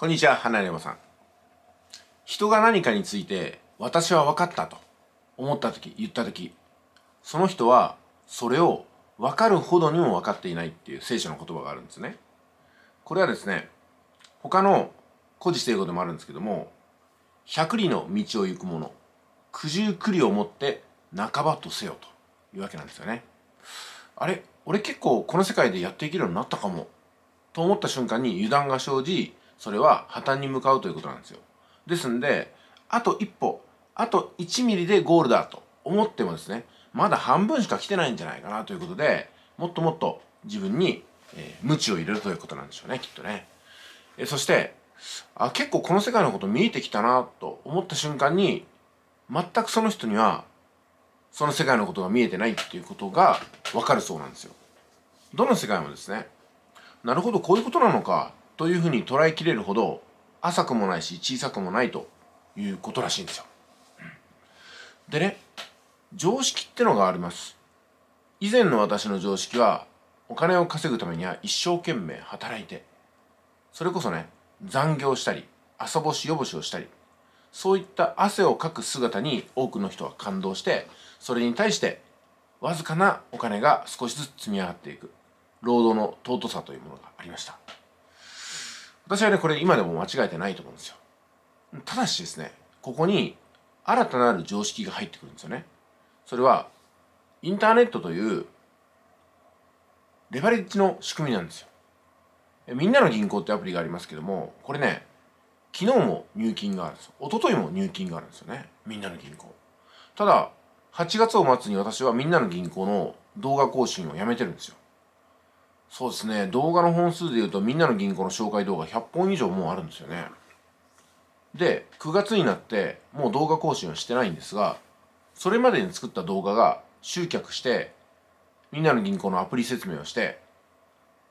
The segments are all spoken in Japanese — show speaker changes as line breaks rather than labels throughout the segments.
こんにちは、花山さん。人が何かについて、私は分かったと思った時、言った時、その人は、それを分かるほどにも分かっていないっていう聖書の言葉があるんですね。これはですね、他の古事成語でもあるんですけども、百里の道を行く者、九十九里をもって半ばとせよというわけなんですよね。あれ俺結構この世界でやっていけるようになったかもと思った瞬間に油断が生じそれは破綻に向かうということなんですよですんであと一歩あと1ミリでゴールだと思ってもですねまだ半分しか来てないんじゃないかなということでもっともっと自分に、えー、無知を入れるということなんでしょうねきっとね、えー、そしてあ結構この世界のこと見えてきたなと思った瞬間に全くその人にはその世界のことが見えてないっていうことが分かるそうなんですよどの世界もですねなるほどこういうことなのかというふうに捉えきれるほど浅くもないし小さくもないということらしいんですよ。でね常識ってのがあります。以前の私の常識はお金を稼ぐためには一生懸命働いてそれこそね残業したり朝干し夜干しをしたりそういった汗をかく姿に多くの人は感動してそれに対してわずかなお金が少しずつ積み上がっていく労働の尊さというものがありました。私はね、これ今でも間違えてないと思うんですよ。ただしですね、ここに新たなる常識が入ってくるんですよね。それは、インターネットというレバレッジの仕組みなんですよ。みんなの銀行ってアプリがありますけども、これね、昨日も入金があるんですよ。一昨日も入金があるんですよね。みんなの銀行。ただ、8月を末に私はみんなの銀行の動画更新をやめてるんですよ。そうですね動画の本数でいうとみんなの銀行の紹介動画100本以上もうあるんですよねで9月になってもう動画更新はしてないんですがそれまでに作った動画が集客してみんなの銀行のアプリ説明をして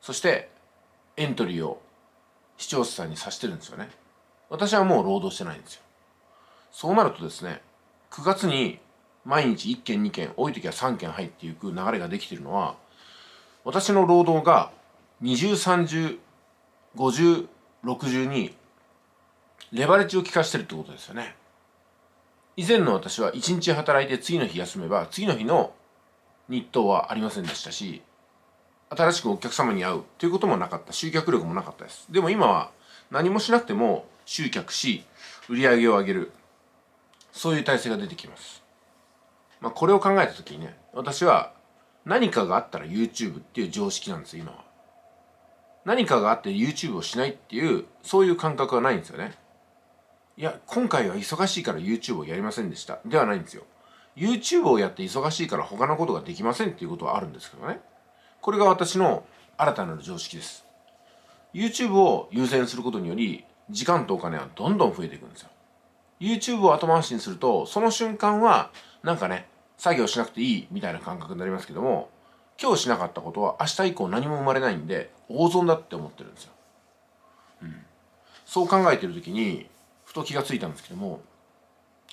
そしてエントリーを視聴者さんにさしてるんですよね私はもう労働してないんですよそうなるとですね9月に毎日1件2件多い時は3件入っていく流れができてるのは私の労働が20305060にレバレッジを効かしてるってことですよね以前の私は一日働いて次の日休めば次の日の日当はありませんでしたし新しくお客様に会うということもなかった集客力もなかったですでも今は何もしなくても集客し売り上げを上げるそういう体制が出てきます、まあ、これを考えた時にね私は何かがあったら YouTube っていう常識なんですよ今は何かがあって YouTube をしないっていうそういう感覚はないんですよねいや今回は忙しいから YouTube をやりませんでしたではないんですよ YouTube をやって忙しいから他のことができませんっていうことはあるんですけどねこれが私の新たなる常識です YouTube を優先することにより時間とお金はどんどん増えていくんですよ YouTube を後回しにするとその瞬間はなんかね作業しなくていいみたいな感覚になりますけども今日しなかったことは明日以降何も生まれないんで大損だって思ってるんですよ。うん、そう考えてる時にふと気がついたんですけども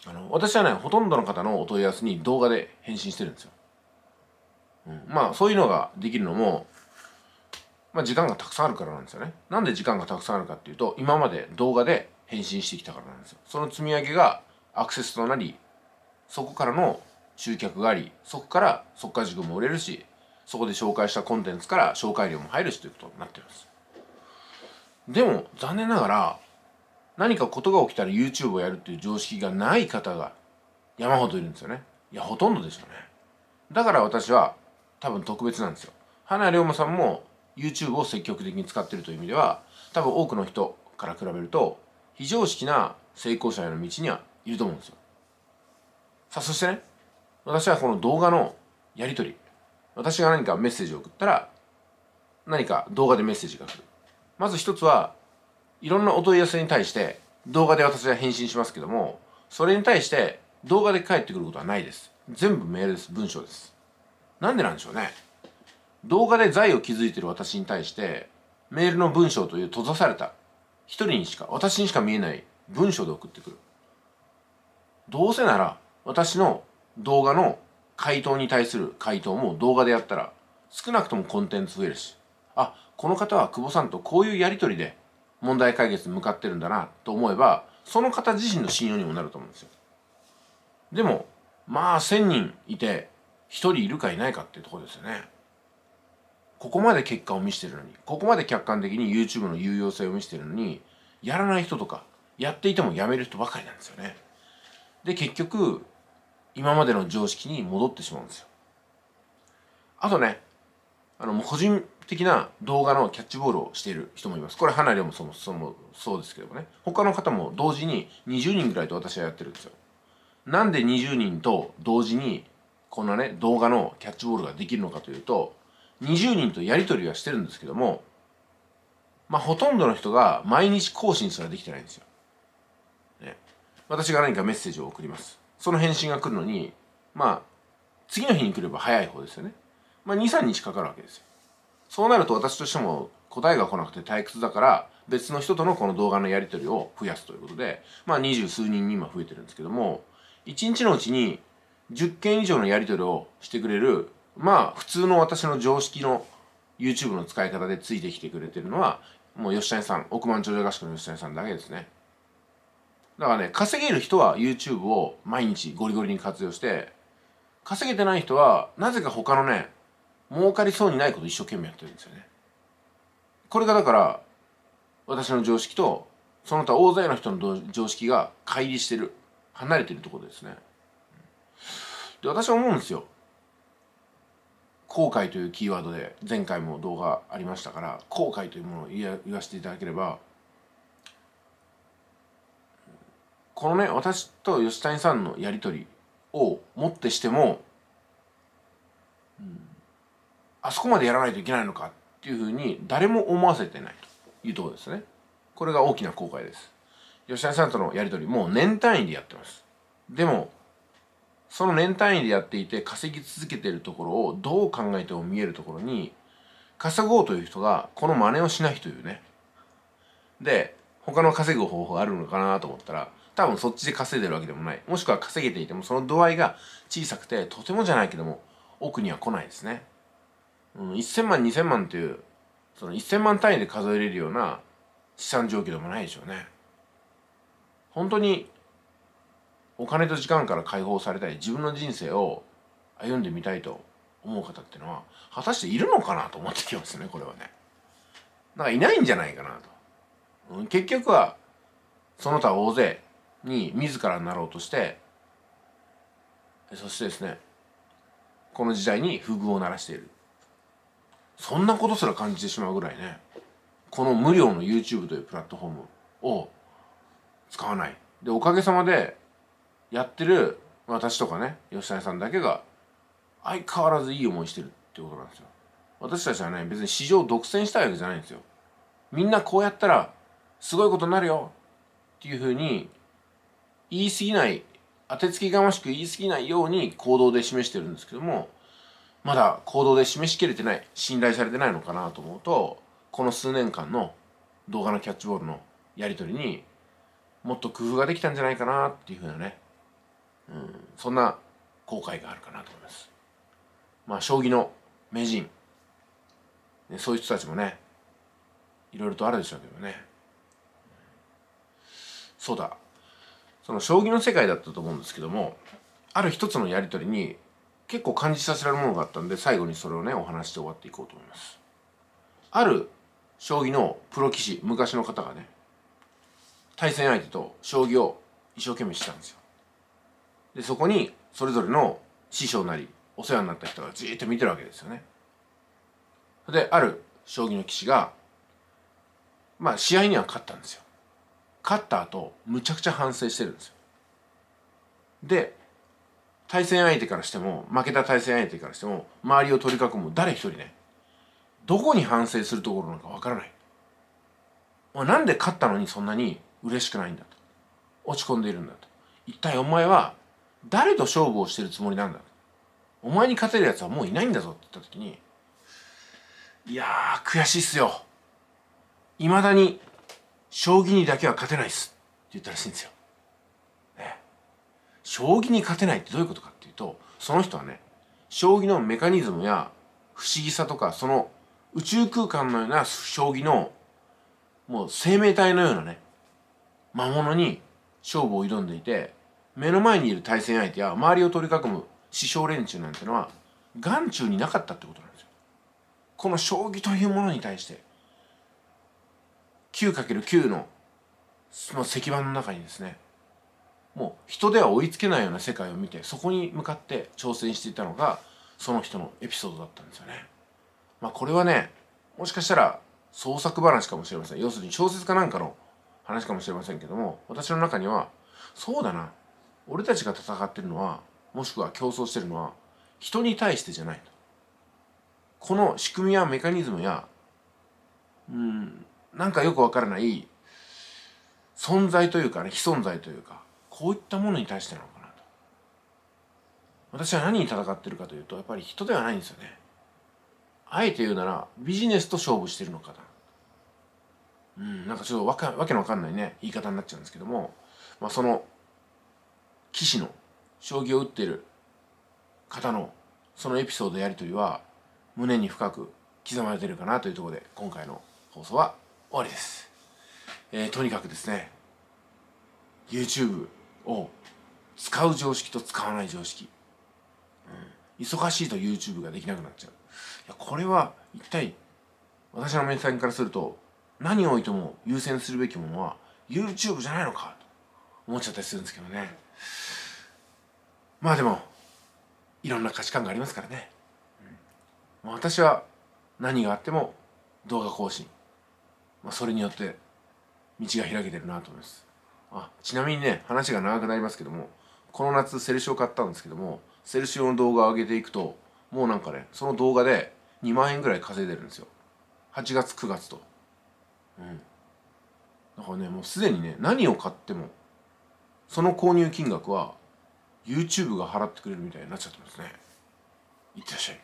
あの私はねほとんどの方のお問い合わせに動画で返信してるんですよ。うん、まあそういうのができるのも、まあ、時間がたくさんあるからなんですよね。なんで時間がたくさんあるかっていうと今まで動画で返信してきたからなんですよ。その積み上げがアクセスとなりそこからの集客がありそこからっか塾も売れるしそこで紹介したコンテンツから紹介料も入るしということになってますでも残念ながら何かことが起きたら YouTube をやるっていう常識がない方が山ほどいるんですよねいやほとんどでしよねだから私は多分特別なんですよ花龍馬さんも YouTube を積極的に使ってるという意味では多分多くの人から比べると非常識な成功者への道にはいると思うんですよさあそしてね私はこの動画のやり取り私が何かメッセージを送ったら何か動画でメッセージが来るまず一つはいろんなお問い合わせに対して動画で私は返信しますけどもそれに対して動画で返ってくることはないです全部メールです文章ですなんでなんでしょうね動画で財を築いてる私に対してメールの文章という閉ざされた一人にしか私にしか見えない文章で送ってくるどうせなら私の動画の回答に対する回答も動画でやったら少なくともコンテンツ増えるしあこの方は久保さんとこういうやり取りで問題解決に向かってるんだなと思えばその方自身の信用にもなると思うんですよでもまあ1,000人いて1人いるかいないかっていうとこですよねここまで結果を見せてるのにここまで客観的に YouTube の有用性を見せてるのにやらない人とかやっていてもやめる人ばかりなんですよねで結局今までの常識に戻ってしまうんですよ。あとね、あの、個人的な動画のキャッチボールをしている人もいます。これ、花りもそもそもそうですけどもね。他の方も同時に20人ぐらいと私はやってるんですよ。なんで20人と同時にこんなね、動画のキャッチボールができるのかというと、20人とやり取りはしてるんですけども、まあ、ほとんどの人が毎日更新すらできてないんですよ。ね、私が何かメッセージを送ります。その返信が来るのにまあ次の日に来れば早い方ですよね、まあ、23日かかるわけですよそうなると私としても答えが来なくて退屈だから別の人とのこの動画のやり取りを増やすということでまあ二十数人に今増えてるんですけども一日のうちに10件以上のやり取りをしてくれるまあ普通の私の常識の YouTube の使い方でついてきてくれてるのはもう吉谷さん億万長者合宿の吉谷さんだけですねだからね稼げる人は YouTube を毎日ゴリゴリに活用して稼げてない人はなぜか他のね儲かりそうにないこと一生懸命やってるんですよねこれがだから私の常識とその他大勢の人の常識が乖離してる離れてるところですねで私は思うんですよ後悔というキーワードで前回も動画ありましたから後悔というものを言わせていただければこのね私と吉谷さんのやり取りをもってしても、うん、あそこまでやらないといけないのかっていうふうに誰も思わせてないというところですね。これが大きな後悔です。吉谷さんとのやり取りもう年単位でやってます。でもその年単位でやっていて稼ぎ続けてるところをどう考えても見えるところに稼ごうという人がこの真似をしないというね。で他の稼ぐ方法があるのかなと思ったら多分そっちで稼いでるわけでもない。もしくは稼げていても、その度合いが小さくて、とてもじゃないけども、奥には来ないですね。うん、1000万、2000万という、その1000万単位で数えれるような資産状況でもないでしょうね。本当に、お金と時間から解放されたい、自分の人生を歩んでみたいと思う方ってのは、果たしているのかなと思ってきますね、これはね。なんかいないんじゃないかなと。うん、結局は、その他大勢に自らなろうとしてそしてですねこの時代に不遇を鳴らしているそんなことすら感じてしまうぐらいねこの無料の YouTube というプラットフォームを使わないでおかげさまでやってる私とかね吉谷さんだけが相変わらずいい思いしてるってことなんですよ私たちはね別に市場を独占したいわけじゃないんですよみんなこうやったらすごいことになるよっていうふうに言い過ぎない当てつけがましく言い過ぎないように行動で示してるんですけどもまだ行動で示しきれてない信頼されてないのかなと思うとこの数年間の動画のキャッチボールのやり取りにもっと工夫ができたんじゃないかなっていうふうなね、うん、そんな後悔があるかなと思います。まあ将棋の名人、ね、そういう人たちもねいろいろとあるでしょうけどねそうだその将棋の世界だったと思うんですけどもある一つのやり取りに結構感じさせられるものがあったんで最後にそれをねお話して終わっていこうと思いますある将棋のプロ棋士昔の方がね対戦相手と将棋を一生懸命してたんですよでそこにそれぞれの師匠なりお世話になった人がじーっと見てるわけですよねである将棋の棋士がまあ試合には勝ったんですよ勝った後むちゃくちゃ反省してるんですよで対戦相手からしても負けた対戦相手からしても周りを取り囲む誰一人ねどこに反省するところなのかわからないなんで勝ったのにそんなに嬉しくないんだと落ち込んでいるんだと一体お前は誰と勝負をしてるつもりなんだお前に勝てるやつはもういないんだぞって言った時にいやー悔しいっすよいまだに将棋にだけは勝てないっすって言ったらしいんですよ、ね、将棋に勝てないってどういうことかっていうとその人はね将棋のメカニズムや不思議さとかその宇宙空間のような将棋のもう生命体のようなね魔物に勝負を挑んでいて目の前にいる対戦相手や周りを取り囲む師匠連中なんてのは眼中になかったってことなんですよ。この将棋というものに対して 9×9 のその石板の中にですねもう人では追いつけないような世界を見てそこに向かって挑戦していたのがその人のエピソードだったんですよね。まあ、これはねもしかしたら創作話かもしれません要するに小説かなんかの話かもしれませんけども私の中にはそうだな俺たちが戦ってるのはもしくは競争してるのは人に対してじゃないとこの仕組みやメカニズムやうんなんかよくわからない存在というかね非存在というかこういったものに対してなのかなと私は何に戦ってるかというとやっぱり人ではないんですよねあえて言うならビジネスと勝負してるのかなうんなんかちょっとわかわけのわかんないね言い方になっちゃうんですけども、まあ、その棋士の将棋を打ってる方のそのエピソードやり取りは胸に深く刻まれてるかなというところで今回の放送は終わりです、えー、とにかくですね YouTube を使う常識と使わない常識、うん、忙しいと YouTube ができなくなっちゃういやこれは一体私の目線からすると何をおいても優先するべきものは YouTube じゃないのかと思っちゃったりするんですけどねまあでもいろんな価値観がありますからね、うん、私は何があっても動画更新まあ、それによって道が開けてるなと思いますあちなみにね話が長くなりますけどもこの夏セルシオ買ったんですけどもセルシオの動画を上げていくともうなんかねその動画で2万円ぐらい稼いでるんですよ8月9月とうんだからねもうすでにね何を買ってもその購入金額は YouTube が払ってくれるみたいになっちゃってますねいってらっしゃい